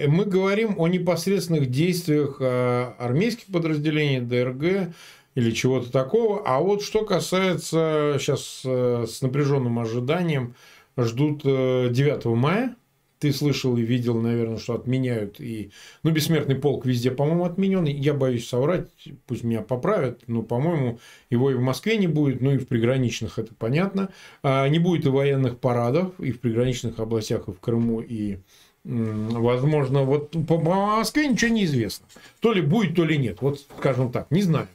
Э, мы говорим о непосредственных действиях э, армейских подразделений, ДРГ или чего-то такого. А вот что касается сейчас э, с напряженным ожиданием, ждут 9 мая. Ты слышал и видел, наверное, что отменяют и... Ну, бессмертный полк везде, по-моему, отменен. Я боюсь соврать, пусть меня поправят, но, по-моему, его и в Москве не будет, ну и в приграничных, это понятно. А, не будет и военных парадов, и в приграничных областях, и в Крыму, и Возможно, вот по Москве ничего не известно. То ли будет, то ли нет. Вот, скажем так, не знаю.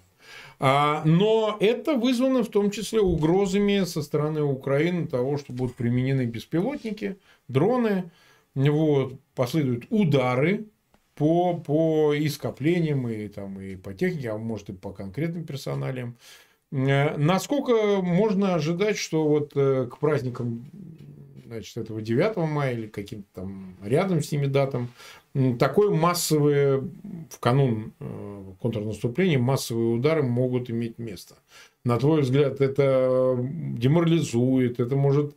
А, но это вызвано в том числе угрозами со стороны Украины того, что будут применены беспилотники, дроны, вот, последуют удары по, по и скоплениям, и, там, и по технике, а может и по конкретным персоналям. Э, насколько можно ожидать, что вот э, к праздникам значит, этого 9 мая или каким-то там рядом с ними датам, такое массовое, в канун э, контрнаступления, массовые удары могут иметь место. На твой взгляд, это деморализует, это может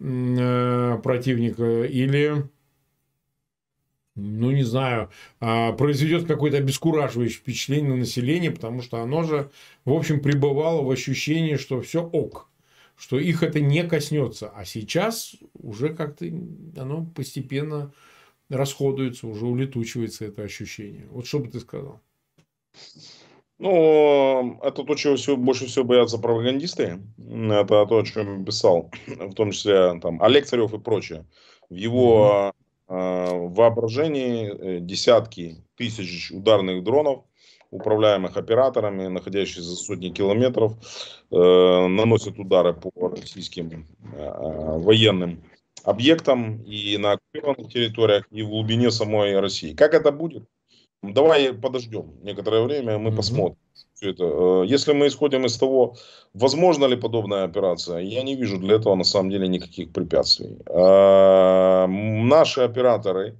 э, противника или ну, не знаю, а, произведет какое-то обескураживающее впечатление на население, потому что оно же, в общем, пребывало в ощущении, что все ок что их это не коснется. А сейчас уже как-то оно постепенно расходуется, уже улетучивается это ощущение. Вот что бы ты сказал? Ну, это то, чего всего, больше всего боятся пропагандисты. Это то, о чем я писал, в том числе там Олег Царев и прочее. В его э, воображении э, десятки тысяч ударных дронов, управляемых операторами, находящихся за сотни километров, э, наносят удары по российским э, э, военным объектам и на оккупированных территориях, и в глубине самой России. Как это будет? Давай подождем некоторое время, мы mm-hmm. посмотрим. Все это. Э, если мы исходим из того, возможно ли подобная операция, я не вижу для этого на самом деле никаких препятствий. Э, наши операторы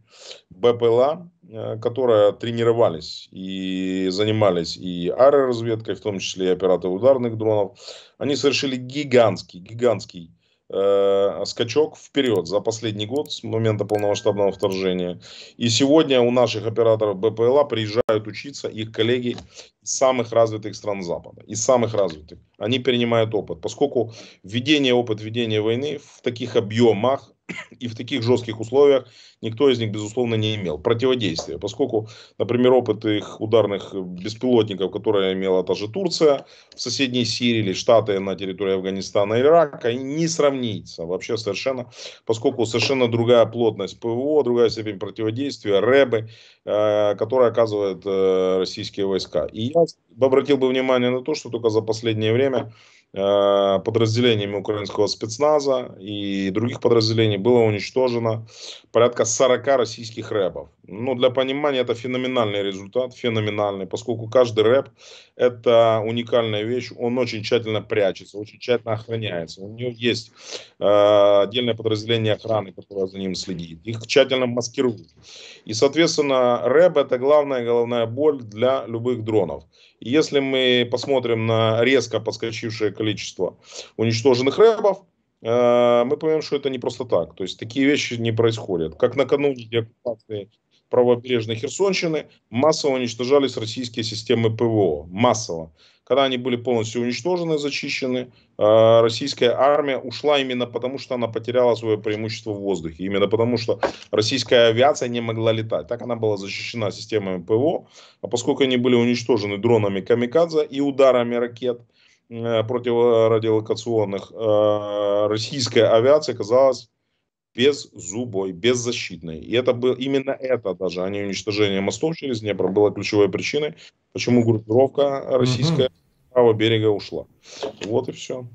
БПЛА Э, которые тренировались и занимались и аэроразведкой, в том числе и операторы ударных дронов, они совершили гигантский, гигантский э, скачок вперед за последний год с момента полномасштабного вторжения. И сегодня у наших операторов БПЛА приезжают учиться их коллеги из самых развитых стран Запада, из самых развитых. Они перенимают опыт, поскольку введение, опыт ведения войны в таких объемах и в таких жестких условиях никто из них, безусловно, не имел противодействия, поскольку, например, опыт их ударных э, беспилотников, которые имела та же Турция в соседней Сирии или Штаты на территории Афганистана и Ирака, не сравнится вообще совершенно, поскольку совершенно другая плотность ПВО, другая степень противодействия, РЭБы, э, которые оказывают э, российские войска. И я обратил бы внимание на то, что только за последнее время Э, подразделениями украинского спецназа и других подразделений было уничтожено порядка 40 российских рэбов. Ну, для понимания это феноменальный результат, феноменальный, поскольку каждый рэп – это уникальная вещь, он очень тщательно прячется, очень тщательно охраняется. У него есть э, отдельное подразделение охраны, которое за ним следит. Их тщательно маскируют. И, соответственно, рэп – это главная головная боль для любых дронов. И если мы посмотрим на резко подскочившее количество уничтоженных рэпов, э, мы понимаем, что это не просто так. То есть такие вещи не происходят. Как накануне оккупации правобережной Херсонщины массово уничтожались российские системы ПВО. Массово. Когда они были полностью уничтожены, зачищены, э, российская армия ушла именно потому, что она потеряла свое преимущество в воздухе. Именно потому, что российская авиация не могла летать. Так она была защищена системами ПВО. А поскольку они были уничтожены дронами «Камикадзе» и ударами ракет, э, противорадиолокационных э, российская авиация казалась без зубой, без защитной. И это было именно это даже, а не уничтожение мостов через Днепр, было ключевой причиной, почему группировка российская угу. правого берега ушла. Вот и все.